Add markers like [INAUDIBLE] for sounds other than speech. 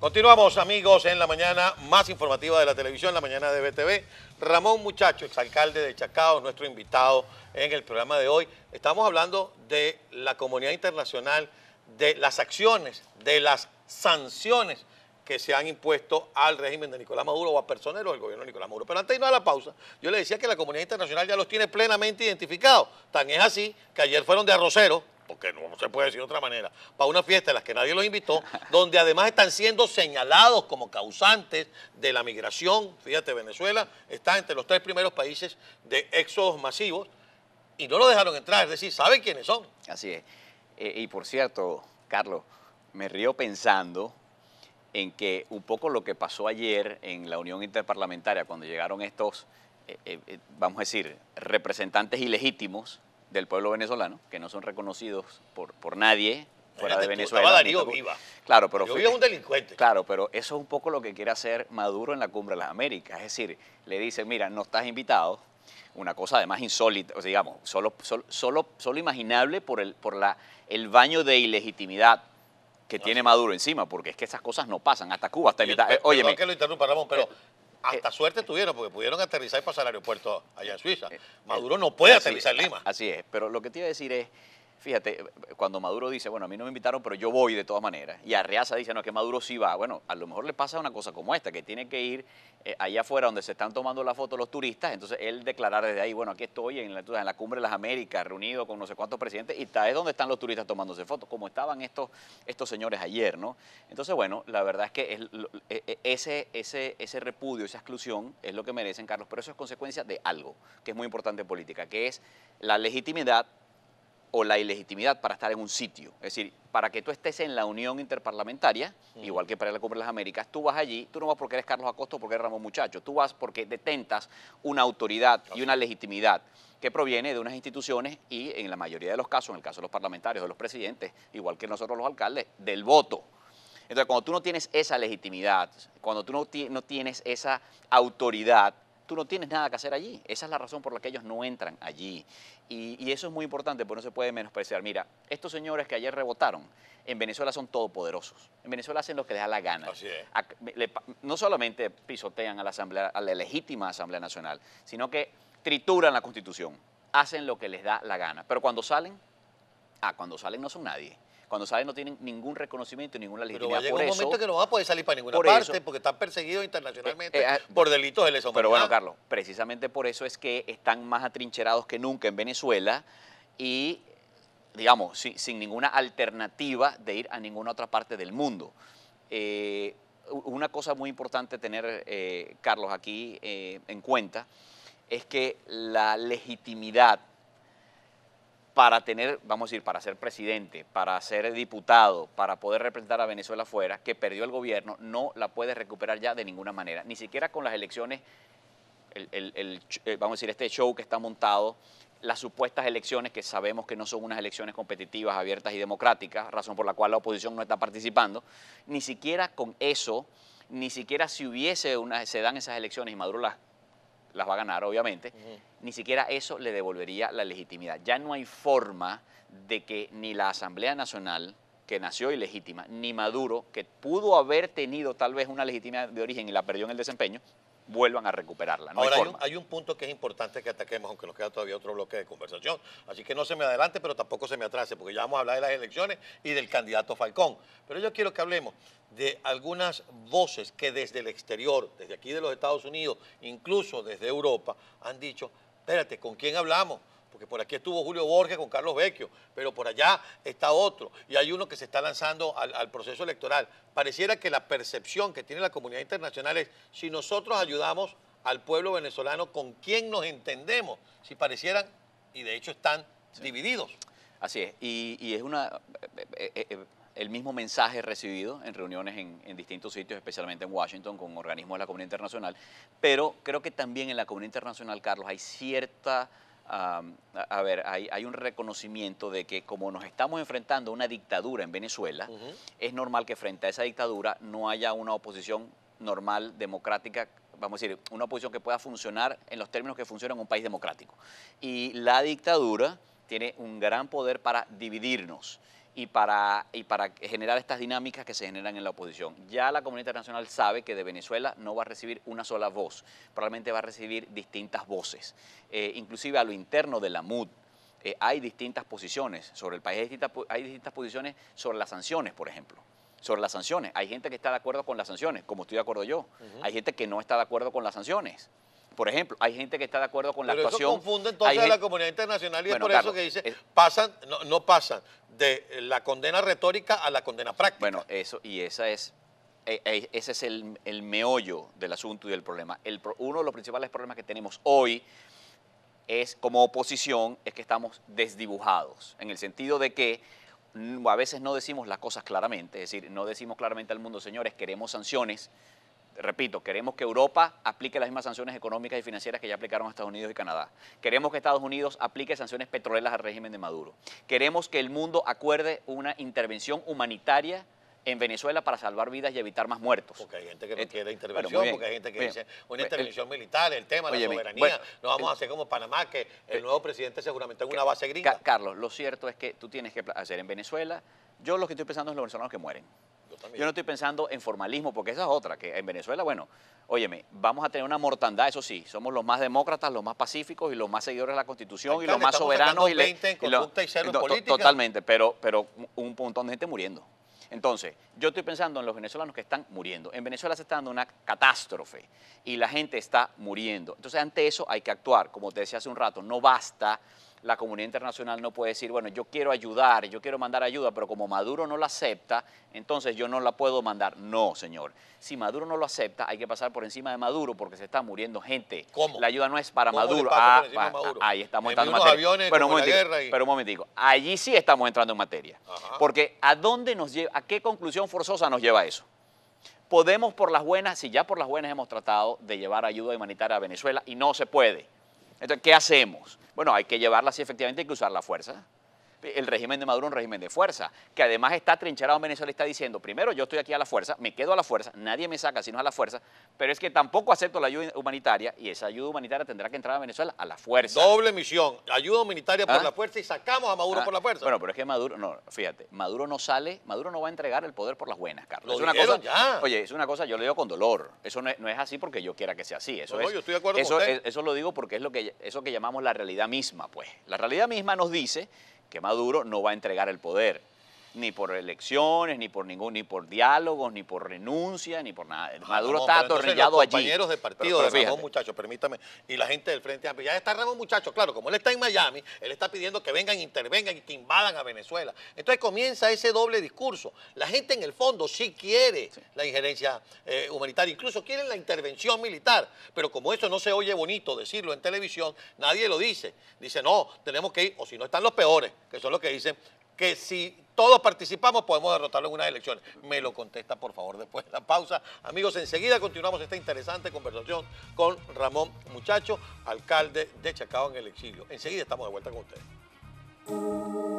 Continuamos, amigos, en la mañana más informativa de la televisión, la mañana de BTV. Ramón Muchacho, exalcalde de Chacao, nuestro invitado en el programa de hoy. Estamos hablando de la comunidad internacional, de las acciones, de las sanciones que se han impuesto al régimen de Nicolás Maduro o a personeros del gobierno de Nicolás Maduro. Pero antes de irnos a la pausa, yo le decía que la comunidad internacional ya los tiene plenamente identificados. Tan es así que ayer fueron de arrocero porque no, se puede decir de otra manera, para una fiesta a las que nadie los invitó, [LAUGHS] donde además están siendo señalados como causantes de la migración. Fíjate, Venezuela está entre los tres primeros países de éxodos masivos y no lo dejaron entrar, es decir, saben quiénes son. Así es. E, y por cierto, Carlos, me río pensando en que un poco lo que pasó ayer en la Unión Interparlamentaria, cuando llegaron estos, eh, eh, eh, vamos a decir, representantes ilegítimos del pueblo venezolano, que no son reconocidos por, por nadie fuera de Venezuela. Estaba Darío viva. Claro, pero... Yo un delincuente. Claro, pero eso es un poco lo que quiere hacer Maduro en la Cumbre de las Américas. Es decir, le dice, mira, no estás invitado, una cosa además insólita, o sea, digamos, solo, solo, solo, imaginable por, el, por la, el baño de ilegitimidad que ah, tiene Maduro encima, porque es que esas cosas no pasan, hasta Cuba, hasta Oye, eh, que lo interrumpa, pero eh, eh, Hasta suerte tuvieron, porque pudieron aterrizar y pasar al aeropuerto allá en eh, Suiza. Eh, Maduro no puede aterrizar en Lima. Así es, pero lo que te iba a decir es fíjate, cuando Maduro dice, bueno, a mí no me invitaron, pero yo voy de todas maneras, y Arreaza dice, no, que Maduro sí va, bueno, a lo mejor le pasa una cosa como esta, que tiene que ir eh, allá afuera donde se están tomando la fotos los turistas, entonces él declarar desde ahí, bueno, aquí estoy en la, cumbre de las Américas, reunido con no sé cuántos presidentes, y está es donde están los turistas tomándose fotos, como estaban estos, estos señores ayer, ¿no? Entonces, bueno, la verdad es que e, e, ese, ese, ese repudio, esa exclusión es lo que merecen, Carlos, pero eso es consecuencia de algo que es muy importante en política, que es la legitimidad o la ilegitimidad para estar en un sitio. Es decir, para que tú estés en la Unión Interparlamentaria, igual que para la Cumbre de las Américas, tú vas allí, tú no vas porque eres Carlos Acosta porque eres Ramón Muchacho, tú vas porque detentas una autoridad y una legitimidad que proviene de unas instituciones y en la mayoría de los casos, en el caso de los parlamentarios, de los presidentes, igual que nosotros los alcaldes, del voto. Entonces, cuando tú no tienes esa legitimidad, cuando tú no tienes esa autoridad, tú no tienes nada que hacer allí. Esa es la razón por la que ellos no entran allí. Y, eso es muy importante, porque no se puede menospreciar. Mira, estos señores que ayer rebotaron, en Venezuela son todopoderosos. En Venezuela hacen lo que les da la gana. no solamente pisotean a la, a la legítima Asamblea Nacional, sino que trituran la Constitución. Hacen lo que les da la gana. Pero cuando salen, ah, cuando salen no son nadie. Cuando salen no tienen ningún reconocimiento, ninguna legitimidad. Pero va un momento que no van a poder salir para ninguna parte porque están perseguidos internacionalmente eh, eh, ah, por delitos de lesa Pero bueno, Carlos, precisamente por eso es que están más atrincherados que nunca en Venezuela y, digamos, sin, ninguna alternativa de ir a ninguna otra parte del mundo. Eh, una cosa muy importante tener, Carlos, aquí en cuenta es que la legitimidad para tener, vamos a decir, para ser presidente, para ser diputado, para poder representar a Venezuela afuera, que perdió el gobierno, no la puede recuperar ya de ninguna manera, ni siquiera con las elecciones, el, eh, vamos a decir, este show que está montado, las supuestas elecciones que sabemos que no son unas elecciones competitivas, abiertas y democráticas, razón por la cual la oposición no está participando, ni siquiera con eso, ni siquiera si hubiese una, se dan esas elecciones y Maduro las las va a ganar, obviamente, ni siquiera eso le devolvería la legitimidad. Ya no hay forma de que ni la Asamblea Nacional, que nació ilegítima, ni Maduro, que pudo haber tenido tal vez una legitimidad de origen y la perdió en el desempeño, vuelvan a recuperarla. Ahora, hay, un, hay, un, punto que es importante que ataquemos, aunque nos queda todavía otro bloque de conversación. Así que no se me adelante, pero tampoco se me atrase, porque ya vamos a hablar de las elecciones y del candidato Falcón. Pero yo quiero que hablemos de algunas voces que desde el exterior, desde aquí de los Estados Unidos, incluso desde Europa, han dicho, espérate, ¿con quién hablamos? porque por aquí estuvo Julio Borges con Carlos Vecchio, pero por allá está otro, y hay uno que se está lanzando al, proceso electoral. Pareciera que la percepción que tiene la comunidad internacional es, si nosotros ayudamos al pueblo venezolano, ¿con quién nos entendemos? Si parecieran, y de hecho están divididos. Así es, y, es una... Eh, eh, eh, el mismo mensaje recibido en reuniones en, distintos sitios, especialmente en Washington, con organismos de la comunidad internacional, pero creo que también en la comunidad internacional, Carlos, hay cierta a, ver, hay, un reconocimiento de que como nos estamos enfrentando a una dictadura en Venezuela, es normal que frente a esa dictadura no haya una oposición normal, democrática, vamos a decir, una oposición que pueda funcionar en los términos que funciona en un país democrático. Y la dictadura tiene un gran poder para dividirnos y para, y para generar estas dinámicas que se generan en la oposición. Ya la comunidad internacional sabe que de Venezuela no va a recibir una sola voz, probablemente va a recibir distintas voces, eh, inclusive a lo interno de la MUD. Eh, hay distintas posiciones sobre el país, hay distintas, posiciones sobre las sanciones, por ejemplo sobre las sanciones. Hay gente que está de acuerdo con las sanciones, como estoy de acuerdo yo. Hay gente que no está de acuerdo con las sanciones. Por ejemplo, hay gente que está de acuerdo con la Pero actuación. Eso confunde entonces a la comunidad internacional y es por eso que dice, pasan, no, pasan de la condena retórica a la condena práctica. Bueno, eso, y esa es e, e, ese es el, meollo del asunto y del problema. uno de los principales problemas que tenemos hoy es como oposición es que estamos desdibujados, en el sentido de que mm, a veces no decimos las cosas claramente, es decir, no decimos claramente al mundo, señores, queremos sanciones, repito, queremos que Europa aplique las mismas sanciones económicas y financieras que ya aplicaron a Estados Unidos y Canadá. Queremos que Estados Unidos aplique sanciones petroleras al régimen de Maduro. Queremos que el mundo acuerde una intervención humanitaria en Venezuela para salvar vidas y evitar más muertos. Porque hay gente que no eh, quiere intervención, porque hay gente que dice una pues, intervención militar, el tema, de la soberanía. no pues, vamos a hacer como Panamá, que el nuevo presidente seguramente es una base gringa. Carlos, lo cierto es que tú tienes que hacer en Venezuela. Yo lo que estoy pensando es los venezolanos que mueren. Yo no estoy pensando en formalismo, porque esa es otra, que en Venezuela, bueno, óyeme, vamos a tener una mortandad, eso sí, somos los más demócratas, los más pacíficos y los más seguidores de la Constitución y los más soberanos. Y, Totalmente, pero, pero un montón de gente muriendo. Entonces, yo estoy pensando en los venezolanos que están muriendo. En Venezuela se está dando una catástrofe y la gente está muriendo. Entonces, ante eso hay que actuar. Como te decía hace un rato, no basta la comunidad internacional no puede decir, bueno, yo quiero ayudar, yo quiero mandar ayuda, pero como Maduro no la acepta, entonces yo no la puedo mandar. No, señor. Si Maduro no lo acepta, hay que pasar por encima de Maduro porque se está muriendo gente. ¿Cómo? La ayuda no es para Maduro. Ah, ah, ah ahí estamos entrando en materia. pero, un pero, momentico, allí sí estamos entrando en materia. Porque ¿a dónde nos lleva, a qué conclusión forzosa nos lleva eso? Podemos por las buenas, si ya por las buenas hemos tratado de llevar ayuda humanitaria a Venezuela y no se puede entonces, ¿qué hacemos? Bueno, hay que llevarla si efectivamente hay que usar la fuerza el régimen de Maduro es un régimen de fuerza, que además está trincherado en Venezuela y está diciendo, primero yo estoy aquí a la fuerza, me quedo a la fuerza, nadie me saca sino a la fuerza, pero es que tampoco acepto la ayuda humanitaria y esa ayuda humanitaria tendrá que entrar a Venezuela a la fuerza. Doble misión, ayuda humanitaria por ¿Ah? la fuerza y sacamos a Maduro ah, por la fuerza. Bueno, pero es que Maduro, no, fíjate, Maduro no sale, Maduro no va a entregar el poder por las buenas, Carlos. es una cosa, Oye, es una cosa, yo lo digo con dolor, eso no es, así porque yo quiera que sea así, eso de acuerdo eso, eso lo digo porque es lo que, eso que llamamos la realidad misma, pues. La realidad misma nos dice que Maduro no va a entregar el poder ni por elecciones, ni por ningún, ni por diálogos, ni por renuncia, ni por nada. Ah, Maduro está atornillado los compañeros de partido de Ramón muchachos, permítame, y la gente del Frente Amplio, ya está Ramón muchachos, claro, como él está en Miami, él está pidiendo que vengan, intervengan y que invadan a Venezuela. Entonces comienza ese doble discurso. La gente en el fondo sí quiere la injerencia eh, humanitaria, incluso quieren la intervención militar, pero como eso no se oye bonito decirlo en televisión, nadie lo dice. Dice, no, tenemos que ir, o si no están los peores, que son los que dicen que si todos participamos podemos derrotarlo en unas elecciones. Me lo contesta, por favor, después de la pausa. Amigos, enseguida continuamos esta interesante conversación con Ramón Muchacho, alcalde de Chacao en el exilio. Enseguida estamos de vuelta con ustedes.